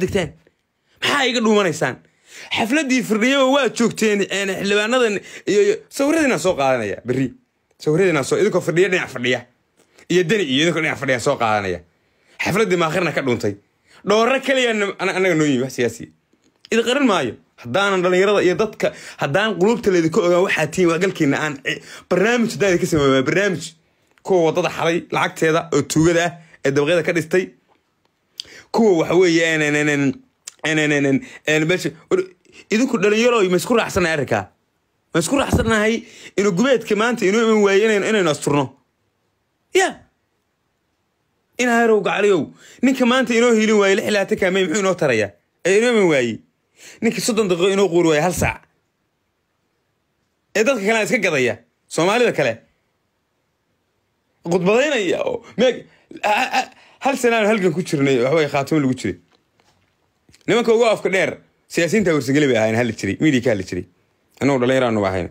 degtaan maxaa iga dhuumanaysaan xafladii firdhiyoba waa joogteen xildhibaanadan iyo sawiradiinaan soo qaadanaya berri sawiradiinaan soo idinkoo firdhiyo dhinac fadhiya iyo deni iyo idinkoo dhinac fadhiya soo qaadanaya xafladdii maakhirna ka dhuuntay dhoorro keliya annaga noo wax siyaasiya idi maayo haddaanan dhallinyarada iyo dadka haddaan qulubta laydinka ogaan waxaa tihiin waagalkiina aan eh, barnaamij haddaan idinka sameeyaa barnaamij kuwa waddada xalay lacagteeda oo tuugada ah ee dabaqyada ka dhistay kuwa waxa weeye idinku dhalinyaro maisku raaxsannahay arrinkaa maisku raaxsannahay inu gubeedka maanta inuu iman waayey inaynu asturno ya inaharow gacliyow ninka maanta inoo hilin waaye lix laatan kaamey muxuu inoo taraya ee inoo iman waayey ninka soddon daqiiqo inoo quuri waaye hal saac ee dadka kalena iska gadaya soomaalida kale khudbadaynaya oo hal sanaan halgan ku jirnay waxba khaatimo lagu jiray nimanka ugu afka dheer siyaasiyiinta warsigeli bay ahayn halli jiray miidia ka jiray annagu dhallinyaraan uga ahayn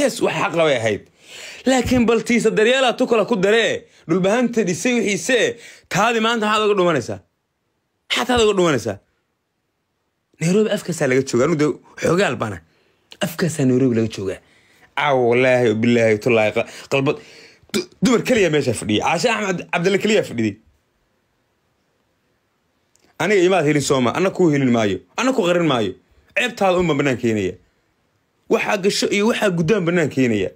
yes wax xaq labay ahayd laakiin bal daryeelaa tukala ku daree dhulbahanta dhisay wixiisee taadi maanta maxaad oga dhumanaysaa maxaad taada oga dhumanaysaa nairobi afkaasaa laga jooga anugu dee xoogaal afkaasaa nairobi laga joogaa caawa wallaahi bilaahi tulaahi qalbad dumar keliya meeshaa fadhiyay caashe axmed cabdille keliyaa fadhiday aniga imaad helin sooma anna kuu helin maayo anna ku qarin maayo ceebtaada unbaan bannaan keenaya waxaa gasho iyo waxaa guddaan bannaan keenaya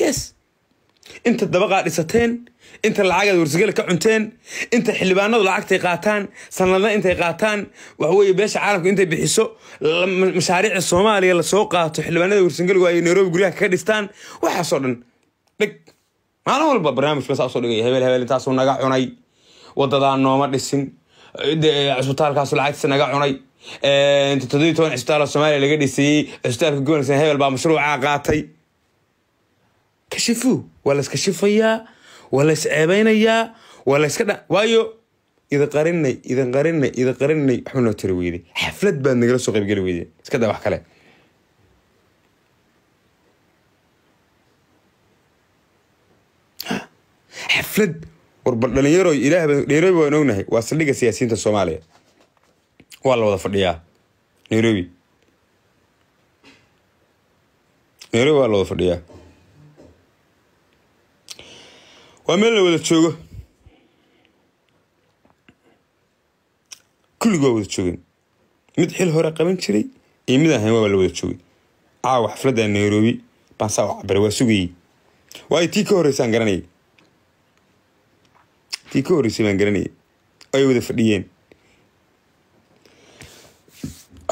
yes inta dabaqaa dhisateen inta lacagaad warsigale ka cunteen inta xildhibaanadu lacagtay qaataan sanada intay qaataan waxweye beesha caalamka intay bixiso mashaariicda soomaaliya lasoo qaato xildhibaanada warsigaligu ay nairobi guryaha kaga dhistaan waxaasoo dhan dhig maalin walba barnaamijka saaso dhigaya hebel hebel intaasuu naga cunay waddadaa nooma dhisin cisbitaalkaas lacagtiisa naga cunay toddobiy toban cisbitaal oo laga dhisiyey cusbitaalka gobolka hebel baa mashruucaa qaatay kashifu waa lays kashifayaa waa lays ceebeynayaa waa laska dha waayo idinqarinay idinqarinay idinqarinay waxba noo tiri weyday xaflad baad nagala soo qaybgeli weydeen iska daa wax kale xaflad warbal dhalinyaro ilaahba nairobi waan ognahay waa saldhigga siyaasiyiinta soomaaliya waa la wada fadhiyaa nairobi nairobi waa la wada fadhiyaa waa meel la wada joogo kullig waa wada joogen mid xil hore qaban jiray iyo mid ahayn hayn la wada joogay caawa xafladda nairobi baan saa u cabara waa sugayey waayo tii ka horreysaan garanayay tii ka horreysay baan garanaya ay wada fadhiyeen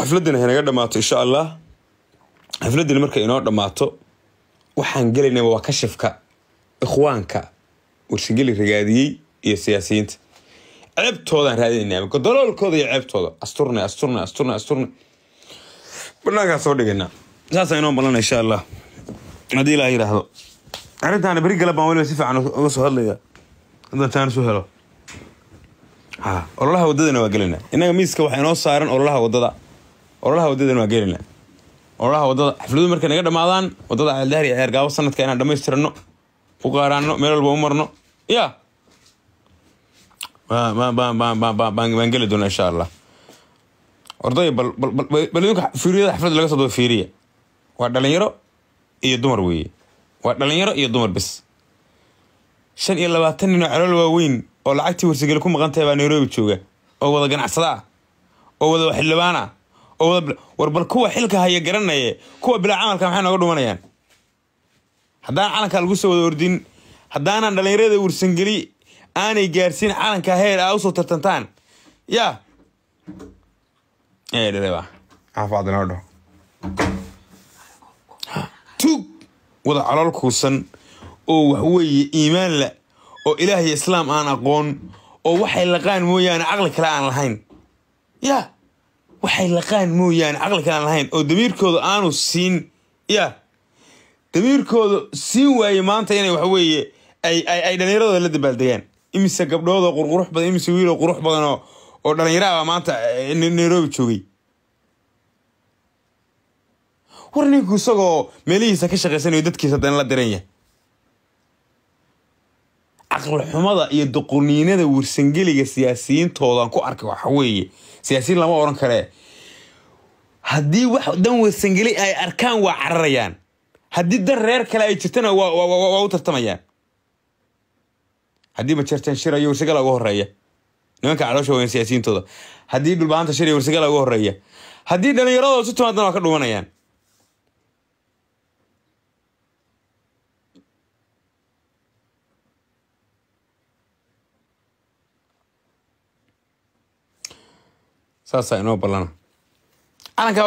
xafladdana hanaga dhammaato insha allah xafladdana marka inoo dhammaato waxaan gelaynaba waa kashifka ikhwaanka warsageli ragaadiyey iyo siyaasiyiinta ceebtoodaan raadinayna godoloolkooda iyo ceebtooda asturna asturna asturna asturna banaankaa soo dhigaynaa saasaa inoo balana insha allah haddii ilaa yidhaahdo arrintaana beri galab baan weliba si fiican uga soo hadlayaa hadataana helo ololaha wadadana waa gelana inaga miiska waxa inoo saaran ololaha wadada ololaha wadadana waa gelana ololaha wadada xafladu markay naga dhamaadaan wadada ceeldahr ceergaabo sanadka inaan dhamaystirano qaaraano meel walba u marno ya baan geli doona insha allah orday bal idinka laga soo fiiriya waa dhalinyaro iyo dumar weeye waa dhalinyaro iyo dumar bes shan iyo labaatan nin oo calool waaweyn oo lacagtii warsigeli ku maqantahay baa nairobi jooga oo wada ganacsada oo wada xildhibaan ah oo wada war bal kuwa xilka haya garanaye kuwa bilaa camalka maxay nooga dhumanayaan haddaan calanka lagu soo wada ordin haddaanan dhallinyarada warsangeli aanay gaarsiin calanka heer aa usoo tartantaan ya yaa wada calool kuusan oo waxweeye iimaan la oo ilaahiyo islaam aan aqoon oo waxay laqaan mooyaane caqli kale aan lahayn yaa waxay laqaan mooyaane caqli kale aan lahayn oo damiirkooda aanu siin ya damiirkooda siin waaye maanta inay waxaweeye ay dhallinyarada la dabaaldegaan imise gabdhoodoo qurqurux badan imise wiiloo qurux badanoo oo dhallinyaraabaa ah maanta eh, nairobi joogay war ninku isagoo meelihiisa ka shaqaysanayo dadkiisa dan la diran yahay caqlixumada iyo doqoniinada wirsangeliga siyaasiyiintoodan ku arkay waxaweeye siyaasiyiin lama oran kare haddii wax dan wirsangeli ay arkaan waa cararayaan haddii dan reer kale ay jirtana waa u tartamayaan haddii majeertan shira iyo wirsagala uga horeeya nimanka caloosha wayan siyaasiyintooda haddii dhulbaanta shir iyo wirsagala uga horeeya haddii dhallinyaradood si tumaadana ah waa ka dhumanayaan saasaa inoo ballana calanka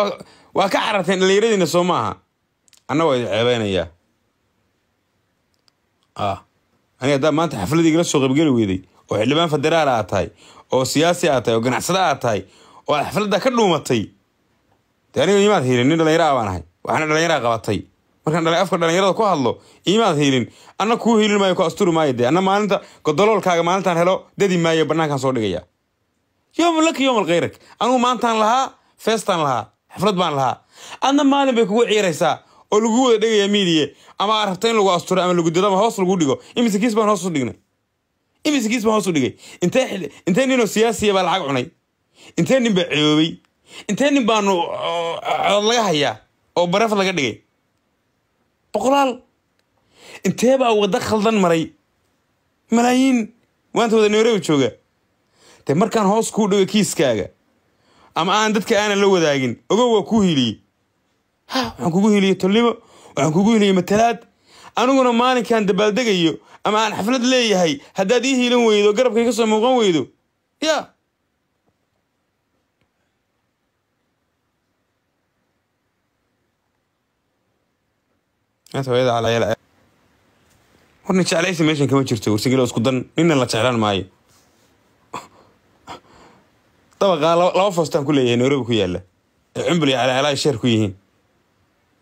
waa ka cararteen dhallinyaradiina soo maaha aha anna waa idin ceebeynayaa ah, aniga haddaa maanta xafladii igala soo qaybgeli weyday oo xildhibaan federaal aad tahay oo siyaasi aad tahay oo ganacsade aa tahay oo aad xafladda ka dhuumatay de aniga iimaad hiilin nin dhallinyaraa baan ahay waxaana dhallinyaraa qabatay markaan afka dhallinyarada ku hadlo imaad hiilin anna kuu hiilin maayo ku asturi maayo dee anna maalinta godoloolkaaga maalintaan helo dadi maayo bannaankaan soo dhigaya yomlaka yomal khayrak anugu maantaan lahaa feestaan lahaa xaflad baan lahaa adna maalin bay kugu ciiraysaa oo lagu wada dhegaya miidiye ama aad rabta in lagu asturo ama lagu dado ama hoos lagu dhigo imise kiis baan hoos u dhignay imise kiis baan hoos u dhigay intee ninoo siyaasiya baa lacag cunay intee nin baa ceoobay intee nin baanu cod laga hayaa oo bareefad laga dhigay boqolaal intee baa waddo khaldan maray malaayiin maanta wada nairobi jooga de markaan hoos kuu dhigo kiiskaaga ama aan dadka aanan la wadaagin ogow waa kuu hiliye waxaan kugu hiliye tolnimo waxaan kugu hiliye matalaad aniguna maalinkaan dabaaldegayo ama aan xaflad leeyahay haddaad ii hiilan weydo garabkay ka soo muuqan weydo yaa warna jeclaysa meeshan kama jirto warsigilo isku dan nina la jeclaan maayo dabaqaa laba foostaan ku leeyahay nairobi ku yaalla ee cumbul iyo calaalaa sheer ku yihiin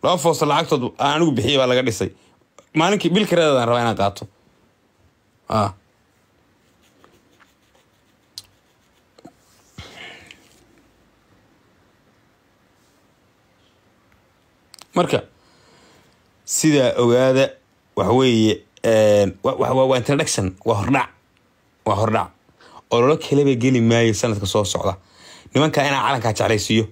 laba foosta lacagtood aan anigu bixiyay baa laga dhisay maalinkii bil kareedaadaan rabaa inaan qaato marka sidaa ogaada wax weeye waan tila waa hordhac waa hordhac ololo kaleba geli maayo sanadka soo socda nimankaa inaan calankaa jeclaysiiyo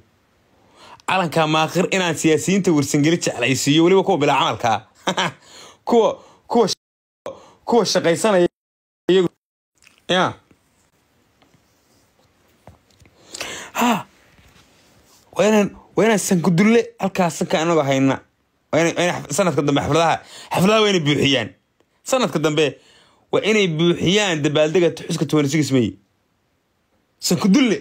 calankaa maakir inaan siyaasiyiinta warsangeli jeclaysiiyo weliba kuwa bilaa camalkaa kuwa kuwa kuwa shaqaysanaya ya ha waa inaan waa sankudulle halkaa sanka anagoo hayna sanadka dambe xafladaha xafladaha wayna buuxiyaan sanadka dambe waa inay buuxiyaan dabaaldega xuska may sankudulle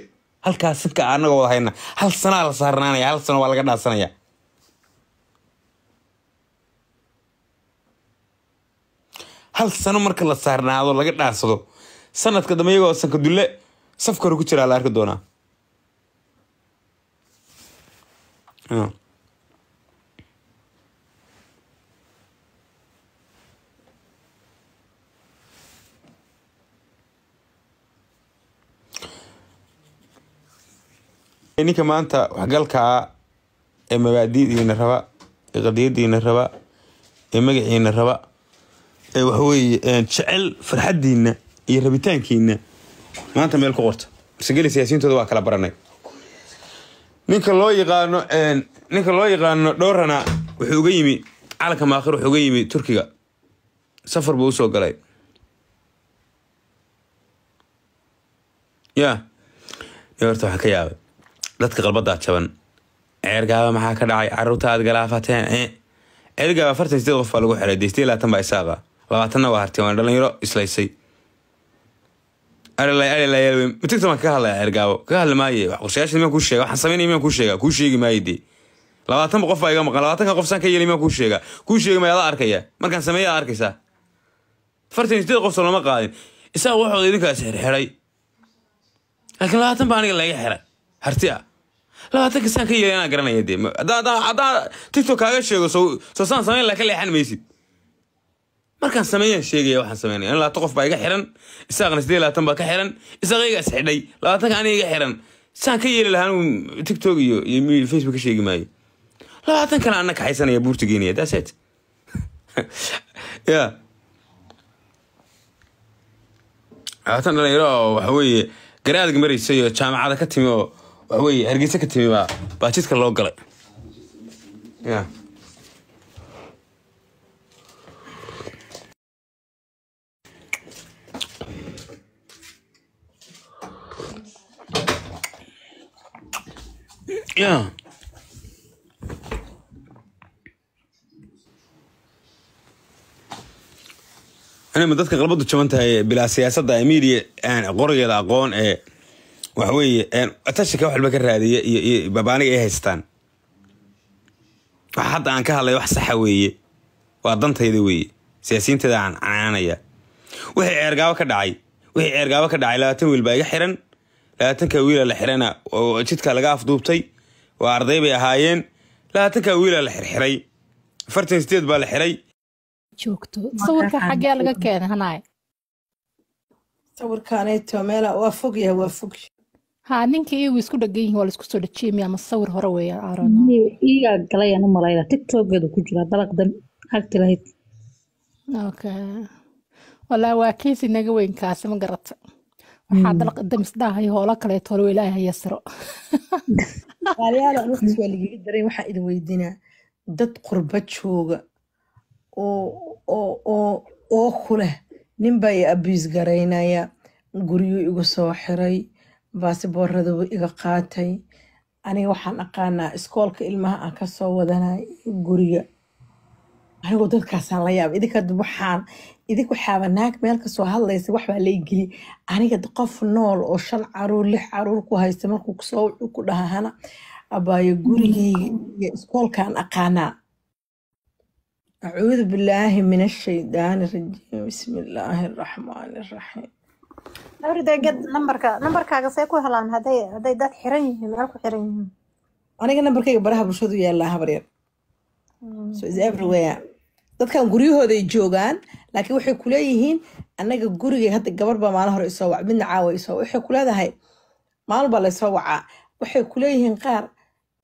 halkaas sanka anaga wada hayna hal sanaa la saarnaanaya hal sano waa laga dhaasanaya hal sano marka la saarnaado laga dhaansado sanadka dambe iyagoo sankadulle safkaru ku jiraa la arki doonaa ninka maanta waxgalkaa ah ee mabaadi'diina raba ee qadiyadiina raba ee magaciina raba ee waxaweye jecel farxadiina iyo rabitaankiina maanta meel ku qorta warsigeli siyaasiyintooda waa kala baranay ninka loo yaqaano ninka loo yaqaano dhowrana wuxuu uga yimi calanka maakhir wuxuu uga yimi turkiga safar buu usoo galay ya horta waxaa ka yaabay dadka qalbada jaban ceergaaba maxaa ka dhacay caruurta aad galaafateen ceergaaba eh? afartan sideed qof baa lagu xiray destiy labaatan baa isaaqa labaatanna waa hartay waana dhalinyaro islaysay matigta waan kaga hadlaya ceergaabo kaga hadli maaye wax qorshayaasha imaan kuu sheega waxaan samaynaya imaan kuu sheega kuu sheegi maaye dee labaatanba qof baa iga maqan labaatanka qof saan ka yeelay imaan kuu sheega kuu sheegi maaye adaa arkaya markaan sameeya aad arkaysaa afartan sideed qof soo qaadin isaga waxooda idinkaas xirxiray laakiin labaatan baa aniga laga xiray harti ah labaatanka kasaan ka yeelay anaa garanaya dee haddaa tiktok kaaga sheego soo soo samayn laa ka leexan maysid markaan sameeyaan sheegaya waxaan sameynaya in labaatan qof baa iga xiran isaaqna siddeed labaatan baa ka xiran isaaq iga is xidhay labaatanka aniga iga xiran saan ka yeeli lahaa anigu tiktok iyo iyo facebook ka sheegi maayo labaatan kale ana kaxaysanaya buurta geenaya that's ya labaatan dhalinyaro oo waxa weeye garaadga maraysay oo jaamacada ka timi oo waxaweye hargeysa ka timi baa jidka loo galay inayma dadka qalbadu jaban tahay bilaa siyaasadda miidiya aan qorigeeda aqoon ee waxa weeye tashinka wax walba ka raadiya iyo babaaniga ay haystaan waxa hadda aan ka hadlay wax saxa weeye waa dantayda weeye siyaasiyiinteeda aan canaanaya wixii ceergaabo ka dhacay wixii ceergaabo ka dhacay labaatan wiil baa iga xiran labaatanka wiila la xirana oo jidka laga afduubtay waa arday bay ahaayeen labaatanka wiila la xirxiray afartan sideed baa la xiray joogto sawirka xaggee laga keenay hanaay sawirkaaneeto meela waa fogyahay waa fogya ha ninkii iyagu isku dhagan yihin waa laisku soo dhejiyey miya ama sawir hore weeya aaron iyaa galayaan u malayda tiktokeedu ku jiraa dalaq dam hagti lahayd okay walaa waa kiis inaga weyn kaasi ma garata waxaa hmm. dalaq dam hoolo kaleeto hore ilaahay haya saro qaaliyaal waqtis waa ligiga daray waxaa idin weydinaa dad qurba jooga oo oo oo oo ku leh nin baa i abiis garaynaya guryuu igu soo xiray baasabooradaba iga qaatay aniga waxaan aqaanaa iskoolka ilmaha aan kasoo wadanay guriga anigoo dadkaasaan la yaabay idinka waxaan idinku xaaba naag meel kasoo hadlaysa waxbaa laygeli aniga qof nool oo shan caruur lix caruur ku haysta markuu kusoo wuxuu ku dhaha hana abaayo gurigeyga iyo iskoolkaan aqaanaa acuudu bilaahi min ashaydaani rajiim bismi illaahi araxmaani araxiim nambarka nambarkaaga see aniga nambarkayga baraha bulshadu yaallaa habar mm. dadkan guryahooday joogaan laakiin waxay kuleeyihiin anaga gurigay hadda gabar maalin hore isoo wac midna caawa isoo waxay kuleedahay maalin laysoo wacaa waxay kuleeyihiin qaar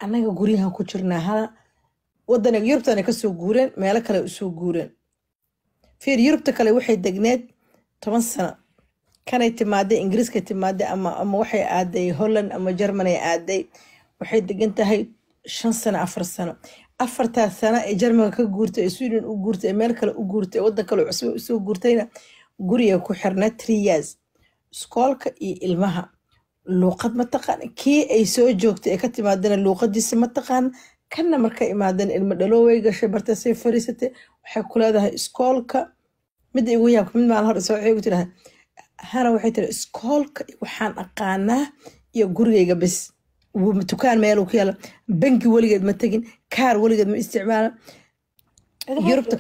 annaga guryahan ku jirnaa hana wadan yurubtana kasoo guureen meelo kale usoo guureen fiir yurubta kale waxay degneed toban sano kanay timaaday ingiriiska timaaday ama waxay aaday holland ama germany aaday waxay degan tahay shan sano afar sano afartaa sano ee jermanka ka guurtay ee sweden u guurtay ee meel kale u guurtay ee waddan kale cusub usoo guurtayna guriga ku xirna tree iskoolka iyo ilmaha luuqad mataqaan kii ay soo joogtay ee ka timaadana luuqadiisa mataqaan kanna marka imaadeen ilmo dhaloo way gashay bartay say fariisatay waxay ku leedahay iskoolka midda igu yaabka mid maal hor soo waxay tirahay hana waxay tiri iskoolka waxaan aqaanaa iyo gurigayga bis tukaan meel ku yaala bangi weligeed ma tegin kaar weligeed ma isticmaala yurubta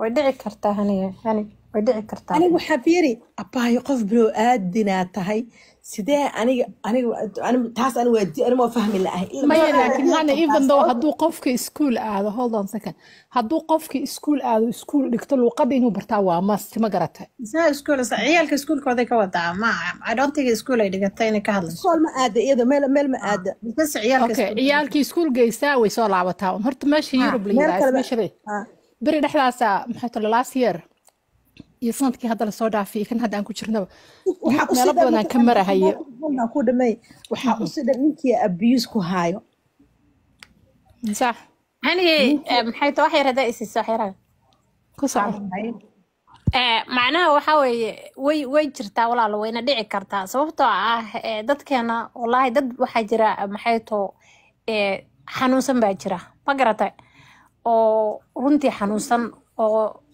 way dhici kartaa aniga waxaa fiiri abaayo qof bilow aadinaa tahay sidee aniga aniga taas ani qofka iskuul aado holdon second hadduu qofka iskuul aado iskuul dhigto luuqadda inuu bartaa waa mast ma garata ciyaalka iskuulkooda ka wadaa iskuul ay ah, geysaa way soo laabataa horta meesha ah, yurub la yirahdaa ah. beri dhexdaasaa maxay tole last year iyo sanadkii hadda lasoo dhaafiyo kan hadda aan ku jirnaba meelo badanaan ka marahaye ku dhamay waxaa u sidhan ninkii abuse ku haayo macnaha waxaa weeye way way jirtaa walaal wayna dhici kartaa sababtoo ah dadkeena wallaahi dad waxaa jira maxay too xanuunsan baa jira ma garatay oo runtii xanuunsan oo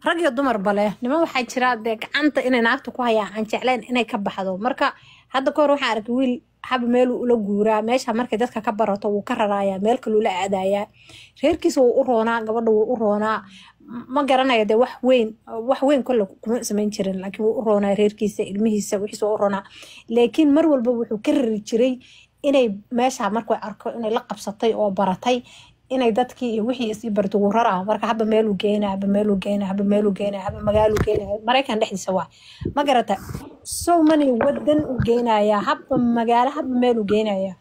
rag iyo dumarba leh niman waxaa jiraa dee gacanta inay naagta ku hayaan aan jecleyn inay ka baxdo marka hadda kahor waxaan arkay wiil hab meelu ula guuraa meesha markay dadka ka barato wuu ka rarayaa meel kalula aadayaa reerkiisa wuu u roonaa gabadha wuu u roonaa ma garanaya de wax weyn wax weyn kolle kuma samayn jirin laakiin wuu u roonaa reerkiisa ilmihiisa wixiisa u roonaa laakiin mar walba wuxuu ka rari jiray inay meesha markuu arko inay la qabsatay oo baratay inay dadkii iyo wixii barto uu ah marka haba meeluu geynaya haba meeluu geenaa haba meeluu geenaa haba magaaluu geenaa maraykan dhexdiisa waa ma garata so many waddan uu geynayaa haba magaalo haba meeluu geenayaa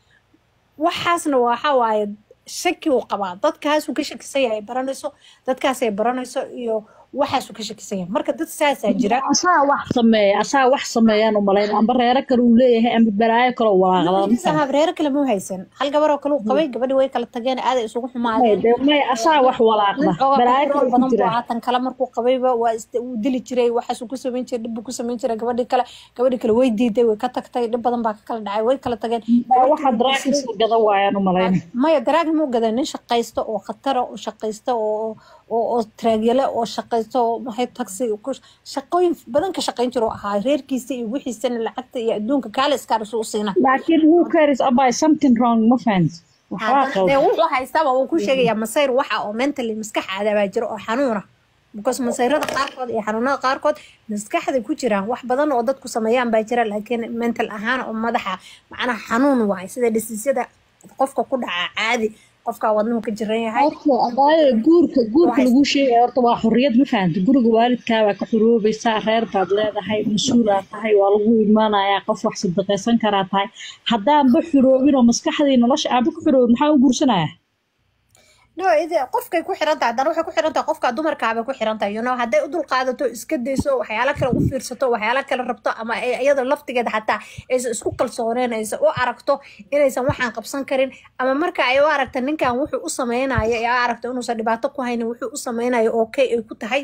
waxaasna waxa waaye shaki uu qabaa dadkaas uu ka shakisaya ay baranayso dadkaasay baranayso iyo waxaasuu ka shakisan marka dad saasaa jira asaa wax sameeya asaa wax sameeyaan u amba reero kale uu leeyahay amba balaayo kale walaaqdaan reero kale muu haysan hal gabar oo kale uu qabay mm. gabadhi way kala tageen aaday isugu xumaadeenmay asaa wax walaaqda balaayo kale badan buu haatan kale markuu qabayba wuu dili jiray waxaasuu ku samayn jiray dhib ku samayn jiray gabadhi kale gabadhi kale way diiday way ka tagtay dhib badan baa ka kala dhacay way kala tageen mm, waxa daraagis gada waayaan u maya daraag muu gadan nin shaqaysta oo khatara oo shaqaysta oo oo taraagale oo shaqaysto maxay tagsi shaqooyin badan ka shaqayn jiro ahaa reerkiisa iyo wixiisana lacagta iyo adduunka kaale iskaaris u siina laakiin who cares about something wrong ma ah, fahant wuxuu haystaaba wuu ku sheegayaa masayr waxa oo mentally maskaxaada baa jiro oo xanuuna because masayrada qaarkood iyo xanuunada qaarkood maskaxda ku jiraan wax badan oo dadku sameeyaan baa jira laakiin mental ahaan oo madaxa macnaha xanuun waay sida dhisiisyada qofka ku dhaca caadi qofkaa wadnuhu ka jiran yahay guurka guurka lagu sheegaya horta waa xoriyad ma fahanta guriga waalidkaabaa ka xoroobaysaa reer baad leedahay mas-uulaa tahay waa lagu imaanayaa qof wax sadaqaysan karaa tahay haddaanba xoroobin oo maskaxdii nolosha aanba ku xuroobin maxaa u guursanayaa qofkay ku xirantaha haddana waxay ku xirantaha qofka dumarkaabay ku xirantaha yuno hadday u dulqaadato iska dayso waxyaalo kale u fiirsato waxyaalo kale rabto ama iyadoo laftigeeda xataa aysan isku kalsooneynaysa u aragto inaysan waxaan qabsan karin ama marka ay u aragta ninkan wuxuu u samaynayo ee aragto inuusan dhibaato ku haynin wuxuu u samaynayo okay ay ku tahay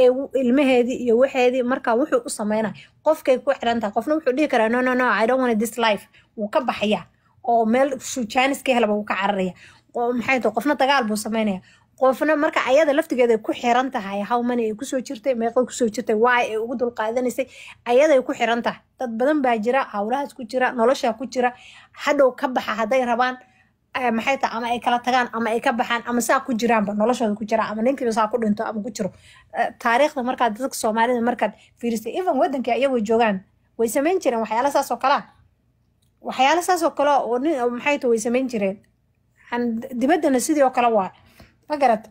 ee ilmaheedii iyo waxeedii marka wuxuu u sameynaya qofkay ku xirantaha qofna wuxuu dhihi karaa no no no i don't want this life wuu ka baxaya oo meel sujaniska helaba wuu ka cararaya maxay tahay qofna dagaal buu sameynaya qofna marka ayada laftigeeda ku xiran tahay hawmani ay kusoo jirtay meeqay kusoo jirtay waay ay ugu dulqaadanaysay ayaday ku xiran tahay dad badan baa jira hawlahaas ku jira noloshaa ku jira hadhow ka baxa hadday rabaan eh, maxay ama ay kala tagaan ama ay ka baxaan ama saa ku jiraanba noloshooda ku jiraan ama ninkiiba saa ku dhinto ama ku jiro eh, taariikhda markaad dadka soomaalida markaad fiirisay even waddanka iyagoo joogaan way samayn jireen waxyaala saas oo ah. waxyaala saas kale oo nin maxay way samayn jireen dibaddana sidoo kale waa magarat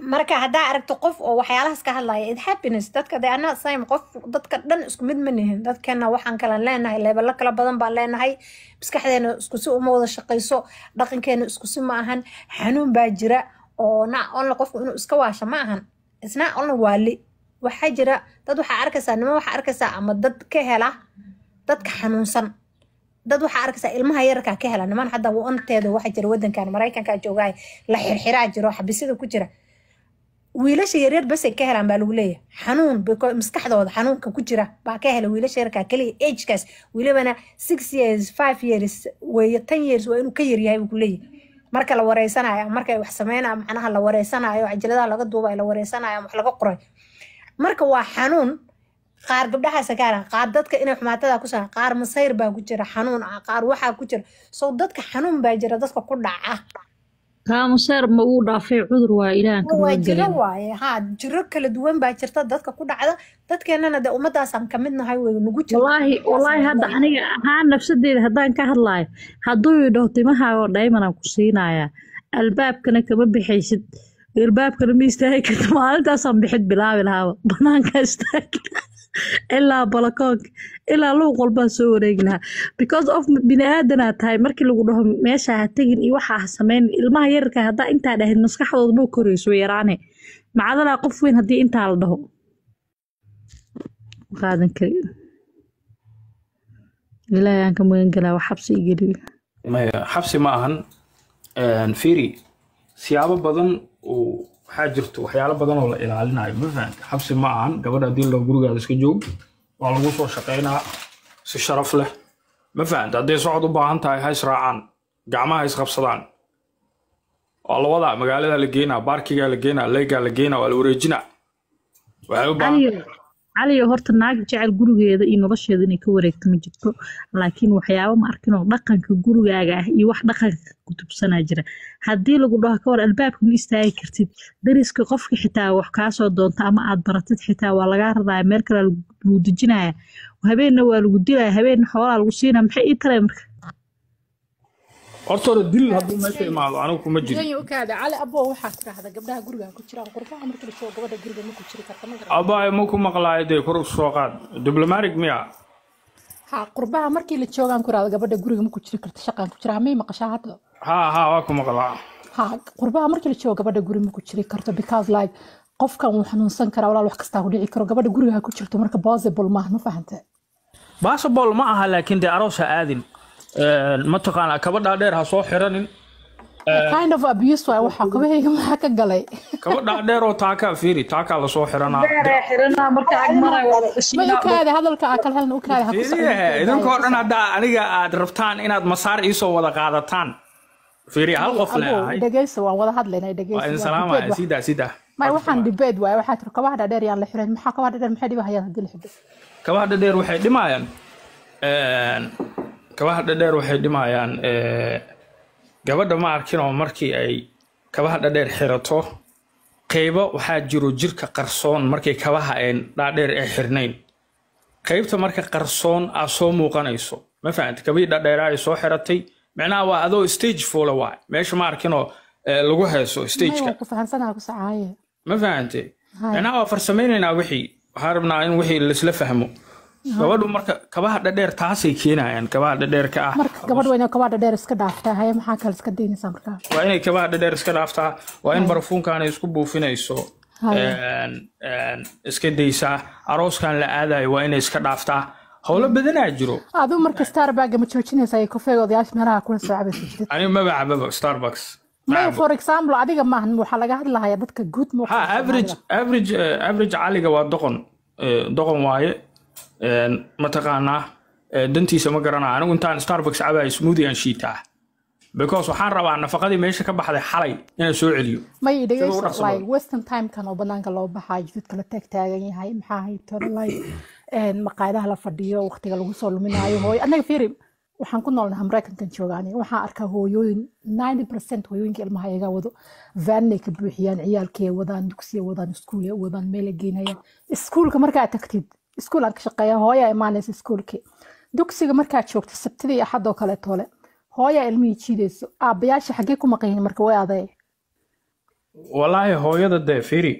marka haddaa aragto qof oo waxyaalahaas ka hadlaya it happiness dadka de ana same qof dadka dhan isku mid ma nihin dadkena waxaan kala leenahay leebalo kala badan baan leenahay maskaxdeena iskusi uma wada shaqayso dhaqankeena iskusi ma ahan xanuun baa jira oo na only qofku inuu iska waasha ma ahan isna only waali waxaa jira dad waxaa arkaysaa niman waxaa arkaysaa ama dad ka hela dadka xanuunsan dad waxaa arkaysaa ilmaha yararkaa ka hela niman hadda onteeda waxa jira wadankan maraykanka joogahay la xirxiraa jiro xabisida ku jira wiilasha yaryar basay ka helaan baa lagu leeyahay xanuun maskaxdooda xanuunka ku jira baa ka hela wiilasha yararkaa keliya agekaas welibana six years five years weeye ten years waa inuu ka yaryahay buu ku marka la wareysanayo ama wax sameynayo macnaha la wareysanayo cajaladaha laga duuba la wareysanayo wax laga qoray marka waa xanuun qaar gabdhahaasa kaaran qaar dadka inay xumaatada ku saran qaar masayr baa ku jira xanuun ah qaar waxaa ku jira sow dadka xanuun baa jira dadka ku dhaca kaa masayr ma uu dhaafay cudur waa ilaanwaa jiro waaye haa jiro kala duwan baa jirta dadka ku dhacda dadkeenana dee ummaddaasaan ka mid nahay wey nagu jira walaahi walaahi hadda aniga ahaan nafsadeeda haddaan ka hadlaayo hadduu idhaho timahaagoo dhaymanaan ku siinayaa albaabkana kama bixaysid albaabkana ma istaagi karta maalintaasaan bixid bilaabi lahaaba banaanka istaagi ilaa balakoonka ilaa luuq walbaa soo wareegi lahaa because of bini aadanaa tahay markii lagu dhaho meesha ha tegin iyo waxaa ha sameynin ilmaha yararka haddaa intaa dhahid maskaxdooda ma korayso yaraane macadalaa qof weyn haddii intaa la dhaho qaadan kari ilaahay xabsi maya xabsi ma ahan firi siyaabo badan waxaa jirto waxyaalo badan oo la ilaalinayo mafahamka xabsi ma ahan gabadha haddii loo gurigaada iska joog waa lagu soo shaqaynaa si sharaf leh ma fahamta hadday socod u baahan tahay ha israacaan gacmaha isqabsadaan waa la wadaa magaalada la geynaa baarkigaa la geynaa leygaa la geynaa waa la wareejinaa waxay u baahan caliyo horta naag jecel gurigeeda iyo nolosheeda inay ka wareegto ma jirto laakiin waxyaaba ma arkin dhaqanka gurigaaga ah iyo wax dhaqanka kutubsanaa jira haddii lagu dhaho ka albaabka ma istaagi kartid dariska qofka xitaa wax kaasoo doonta ama aad baratid xitaa waa lagaa raraya meel kalea lagu dejinaya habeenna waa lagu dilaya habeenna xoolaa lagu siinaya maxay ii taray marka horta hore dil hadduu meesha imaado anigu kuma jiraabaayo maku maqlaayo dee kor soo qaad diblomatic miya qurbaha markii la joogaan ku iraado gabadha guriga ma jiri karta shaqaan ku jira hamay maqashaa hadda haa haa waa ku maqlaa haa qurbaha markii la joogo gabadha guri ma jiri karto because like qofkan wuu xanuunsan karaa walaal wax kastaa ku dhici karo gabadha guriga ha ku jirto marka possible maaha ma fahante possible ma aha laakiin dee aroos ha aadin mataqaanaa kaba dhaadheer ha soo xiranin kind of abuse waay waxaa kabahayga maxaa ka galay kabadhaa dheer oo taakaa fiiri taakaa lasoo xiranaaukaada hadalka akal halna ukaada idinkoo dhan haddaa aniga aad rabtaan inaad masaar iisoo wada qaadataan fiiri hal qof leeahay waan wada hadlaynaa dhegeysa eh, sidaa may waxaan dibeed waay waxaa tiri kabaha dhadheer yaan la xirayn maxaa kabaha dhadheer maxay dhibahayaan haddii la xidho kabaha dhadheer waxay dhimaayaan gabaha dhadheer waxay dhimayaan eh, gabadha ma arkin oo markii ay kabaha dhadheer xirato qaybo waxaa jiro jirka qarsoon markii kabaha ayn dhaadheer ee xirnayn qaybta marka qarsoon aa soo muuqanayso ma fahamta kabihii dhadheeraa ay soo xiratay macnaha waa adoo stage fuula waay meesha ma arkinoo eh, lagu heeso stageka ma fahante waa farsamaynaynaa wixii waxaan rabnaa in wixii laisla fahmo gabadhu marka kabaha dhadheer taasay keenayaan kabaha dhadheer ah marka gabadh waa inay kabaha dhadheer iska dhaaftaa waa in barafuunkaanay isku buufinayso iska daysaa arooskan la aadayo waa inay iska dhaaftaa howlo badanaa jiro aduu marka starbaga ma joojinaysaa kofeeg odayaasha meelaha kula soo cabaysa anigu maba cababa starbucks may for example adiga maahan waxaa laga hadlahayaa dadka guud ma average average eh, average caliga waa doqon eh, doqon waaye mataqaanaa eh, dantiisa ma garanaa anigu intaan starbucks cabaayo smoothie aan shiitaa because waxaan rabaa nafaqadii meesha ka baxday xalay inaan soo celiyo may timekan oo banaanka loo baxaayo dadka la taag yahay maxaa maqaayadaha la fadhiyo waqtiga lagu soo luminaayo hooyo annaga fiiri waxaan ku noolnaha maraykankan jooga waxaan arkaa hooyooyin ninety percent hooyooyinka ilmaha iga wado vaanay ka buuxiyaan ciyaalkay wadaan dugsiya wadaan iskuulya wadaan meela geynayaan iskuulka markaa tagtid iskuul aan ka shaqeeya hooyaa imaanaysa iskuulkii dugsiga markaad joogto sabtida iyo axadoo kale hooyaa ilmihii jiidayso aabbayaasha xaggee ku maqan marka way aday wallaahi hooyada dee firi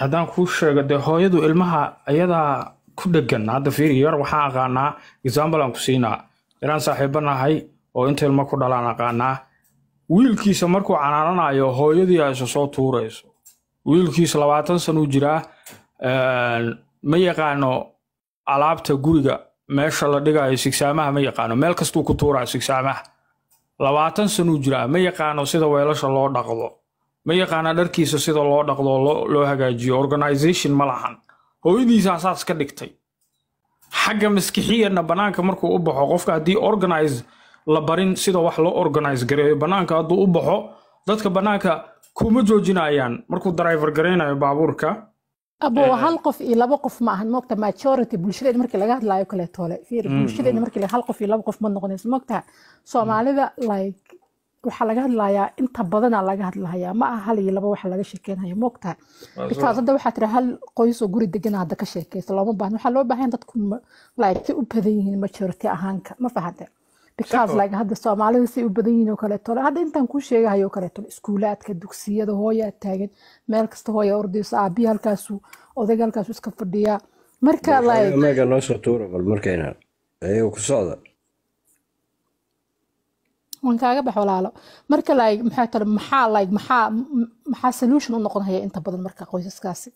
haddaan kuu sheego dee hooyadu ilmaha iyadaa ku dhegan hadda firi yar waxaan aqaanaa example aan ku siinaa yaraan saaxiibo oo inta ilmo ku dhalaan aqaanaa wiilkiisa markuu canaananayo hooyadii ay isa soo tuurayso wiilkiisa labaatan sanuu jiraa ma yaqaano alaabta guriga meesha la dhigayo sigsaamaha ma yaqaano meel kastuu ku tuuraa sigsaamaha labaatan sanuu jiraa ma yaqaano sida weelasha loo dhaqdo ma yaqaano dharkiisa sida loo dhaqdo loo hagaajiyo organization ma lahan hooyadiisa asaas ka dhigtay xagga maskixiyana banaanka markuu u baxo qofka haddii organize la barin sida wax loo organize gareeyo bannaanka hadduu u baxo dadka banaanka kuma joojinayaan markuu driver garaynayo baabuurka abo hal qof iyo labo qof ma ahan moogta majority bulshadeena markii laga hadlayo kaleetole fiir mm-hmm. bulshadeena markii hal qof iyo laba qof ma noqonayso moogta soomaalida like waxaa laga hadlayaa inta badanaa laga hadlahayaa ma aha hal iyo laba waxa laga sheekeynayo moogta because hadda waxaa tira hal qoysoo guri degan hadda ka sheekeysa looma baahna waxaa loo baahan dadku like si u badan yihiin majority ahaanka ma fahante because like hadda soomaalida say u badan yihin oo kaleeto hadda intaan ku sheegahayo kaleeto iskuulaadka dugsiyada hooyaa taagan meel kasta hooyaa ordayso aabiya halkaasu odayg halkaasu iska fadhiyaa marka like noo soo tuura bal markayna ayaga ku socda waan kaaga bax walaalo marka like maxaa tale maxaa like maxaa maxaa solution u noqon haya inta badan marka qoysaskaasi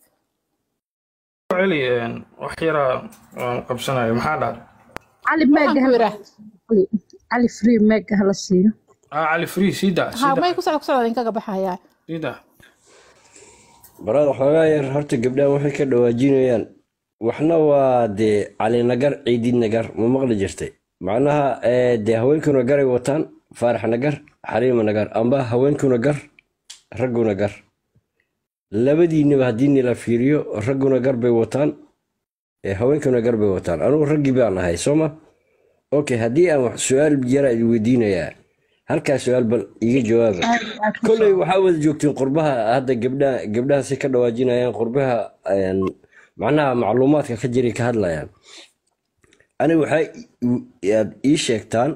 celi eh, wax yaraa waan qabsanaya maxaa dhaar cali maadahawira cali free meega hala siiyo ah, cali free sii may ku socda ku socda inkaga baxayaa sii baraad waxoogaa yar horta gabdhahan waxay ka dhawaajinayaan waxna waa dee nagar ciidid nagar ma maqli jirtay macnaha eh, dee haweenkuna garay wataan faaraxna nagar xariima nagar amba haweenkuna gar ragguna gar labadiinaba haddii nila fiiriyo ragguna gar bay wataan eh, haweenkuna gar bay wataan anugu raggii baan ahay soo ma okay haddii aan su-aal yara weydiinayaa halkaa su-aal bal iga jawaaba kolley waxaa wada joogtiin qurbaha hadda gabdha gabdhaha si ka dhawaajinayaan qurbaha macnaha macluumaadka ka jiray ka hadlayaan aniga waxaa aad ii sheegtaan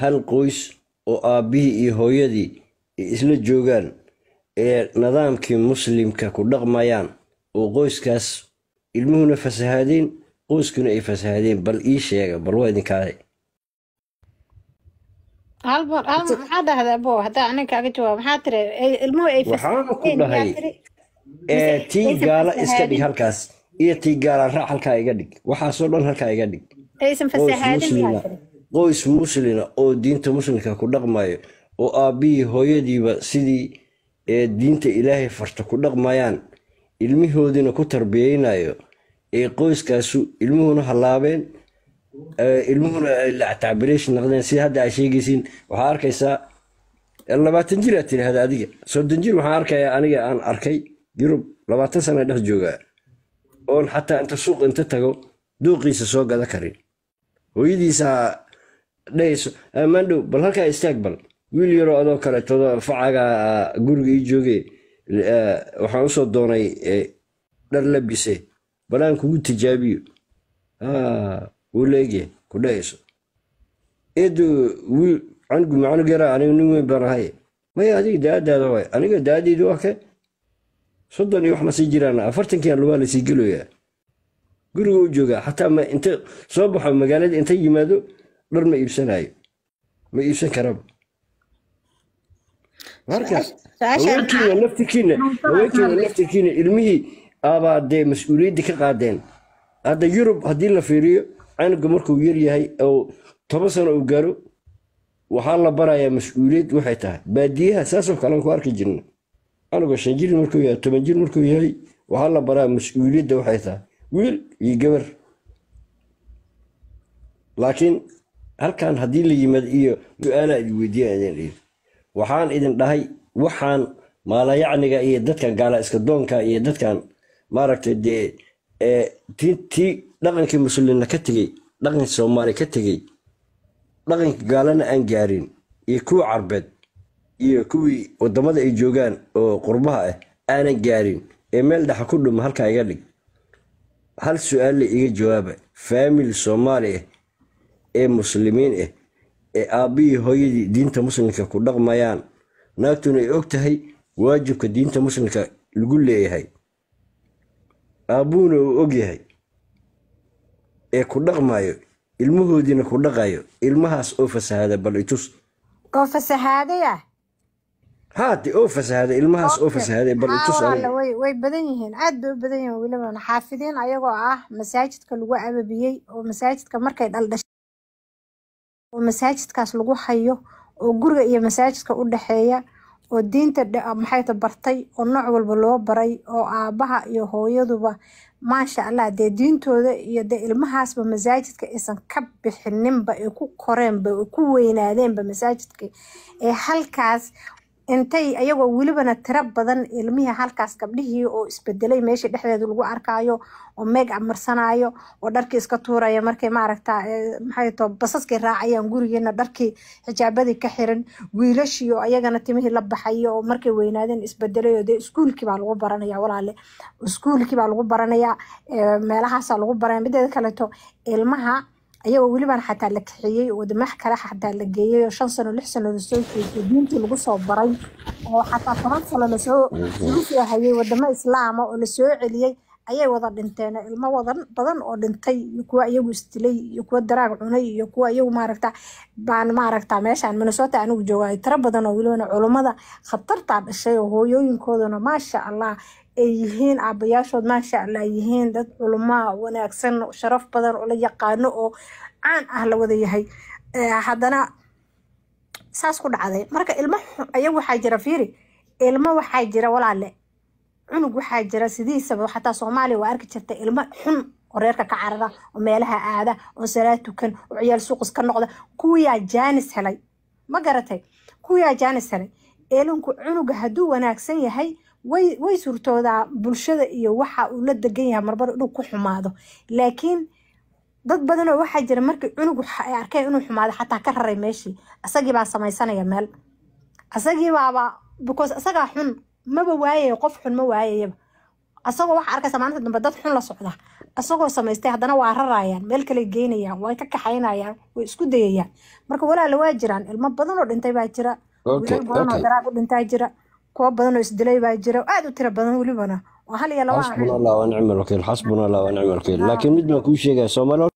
hal qoys oo aabbihii iyo hooyadii ay isla joogaan ee nidaamkii muslimka ku dhaqmayaan oo qoyskaas ilmuhuna fasahaadeen qoyskuna ay fasahaadeen bal ii sheega bal waa idinkaa waxaan ku dhahay tii gaala iska dhig halkaas iyo tii gaala raac halkaa iga dhig waxaasoo dhan halkaa iga dhig qoys muslina oo diinta muslimka ku dhaqmayo oo aabbihii hooyadiiba sidii diinta ilaahay farta ku dhaqmayaan ilmihoodina ku tarbiyeynayo ee qoyskaasu ilmuhuna halaabeen ilmuhuna tacbireeshin noqdeen si hadda aa sheegaysiin waxaa arkaysaa labaatan jir aad tirahda adiga soddon jir waxaan arkayaa aniga aan arkay yurub labaatan sana dhex joogaa oon xataa inta suuq inta tago duuqiisa soo gada karin hooyadiisaa dhahayso mandhow bal halkaa istaag bal wiil yaro adoo kaleetodo facagaa ah, guriga ii jooge waxaan usoo doonay dhar labise balaan kugu tijaabiyo leegya ku dhahayso eedo macnug yaraa ah, anigu nin weyn baan ahay maya adiga daadaada waay aniga daadeydi waa soddon iyo wax ma sii jiraan afartankiian lugaa lasii geloyaa guriga u joogaa xataa inta soo baxo magaalada inta yimaado dhar ma iibsanaayo ma iibsan karaba markaas haweenkiina naftirkiina haweenkiina naftirkiina ilmihii abaa dee mas-uuliyadda ka qaadeen hadda yurub haddii la fiiriyo canuga markuu yaryahay oo toban sano uu gaaro waxaa la barayaa mas-uuliyad waxay tahay baadiyaha saasoo kale ku arki jirna canuga shan jir markuu yahay toban jir markuu yahay waxaa la baraa mas-uuliyadda waxay tahay wiil iyo gabar laakiin halkan haddii la yimaad iyo su-aala idin weydiiya waxaan idin dhahay waxaan maalayacniga iyo dadkan gaala iska doonka iyo dadkan maaragtay dee eh, tii dhaqankii muslimiinna ka tegey dhaqankii soomaali ka tegey dhaqanka gaalana aan gaarin iyo kuwii carbeed iyo kuwii wadamada ay joogaan oo qurbaha ah aanan gaarin ee meel dhexa ku dhuma halkaa iga dhig hal su-aalle iga jawaaba faamili soomaali ah ee muslimiin ah ee aabbihii hooyadii diinta muslimka ku dhaqmayaan naagtuna ay og tahay waajibka diinta muslimka lagu leeyahay aabbuuna uu yahay ee ku dhaqmayo ilmahoodiina ku dhaqayo ilmahaas oo fasahaada bal itus oo fasahaadaya haati oo fasahada ilmahaas oo fasahada bal itus way badan yihiin aad bay u badan yihiin weliba xaafidiin ayagoo ah masaajidka lagu ababiyey oo masaajidka markay dhaldhashay oo masaajidkaas lagu hayo oo guriga iyo masaajidka u dhexeeya oo diinta ah, maxayta bartay oo nooc walba loo baray oo aabaha iyo hooyaduba maasha allah dee diintooda iyo dee ilmahaasba masaajidka aysan ka bixininba ay ku koreenba ay ku weynaadeenba masaajidka ee halkaas intay ayagoo welibana tiro badan ilmihii halkaas gabdhihii oo isbedelay meeshii dhexdeeda lagu arkaayo oo meeg amarsanaayo oo dharkii iska tuuraya markay maaragta eh, maxato basaskii raacayaan gurigeena dharkii xijaabadii ka xiran wiilashii oo ayagana timihii la baxaya oo markay weynaadeen isbedelay oo dee iskuulkii baa lagu baranaya walaale iskuulkii baa lagu baranayaa eh, meelahaasaa lagu baranaya mideeda kaleeto ilmaha ayagoo welibaan xataa la kaxeeyey oo damax kale xataa la geeyey oo shan sano lix sano lasoo joogay diintii lagu soo baray oo xataa toban sano lasoo soo hayay wadamo islaama oo lasoo celiyey ayay wada dhinteen ilmo wadan badan oo dhintay iyo kuwa iyagu isdilay iyo kuwa daraag cunay iyo kuwa iyagu maaragta baan maaragta meeshaan minnesota anigu jooga ay tiro badan oo welibana culummada khatartaa dhashay oo hooyooyinkoodana maasha allah ay yihiin aabayaashood maasha allah yihiin dad culamaa wanaagsan sharaf badan oo la yaqaano oo caan ah la wada yahay eh, haddana saas ku dhacday marka ilmo aya waxaa jira fiiri ilmo waxaa jira walaale cunug waxaa jira sidiisaba xataa soomaaliya waa arki jirta ilmo xun oo reerka ka carara oo meelaha aada oo salaad tukan oo ciyaal suuqis ka noqda kuwiyaa jaanis helay ma garatay kuwiyaa jaanis helay eelinku cunuga hadduu wanaagsan yahay way way suurtoodaa bulshada iyo waxa uu la degan yahay marbar inuu ku xumaado laakiin dad badanoo waxaa jira markii cunugu ay arkeen inuu xumaado xataa ka raray meeshii asagii baa samaysanaya meel asagii baaba because asagaa xun maba waayaya qof xun ma waayayaba asagoo waxaa arkaysa maalinta dambe dad xun la socda asagoo samaystay haddana waa rarayaan meel kale geynayaan way ka kaxaynayaan way isku dayayaan marka walaala waa jiraan ilmo badanoo dhintay baa jira wiilal badanoo daraag u dhintaa jira kuwo badan oo isdilay baa jira aada u tiro badan welibana oo hal iyo laba xasbuna allah laakiin mid baan kuu sheegaya soomaali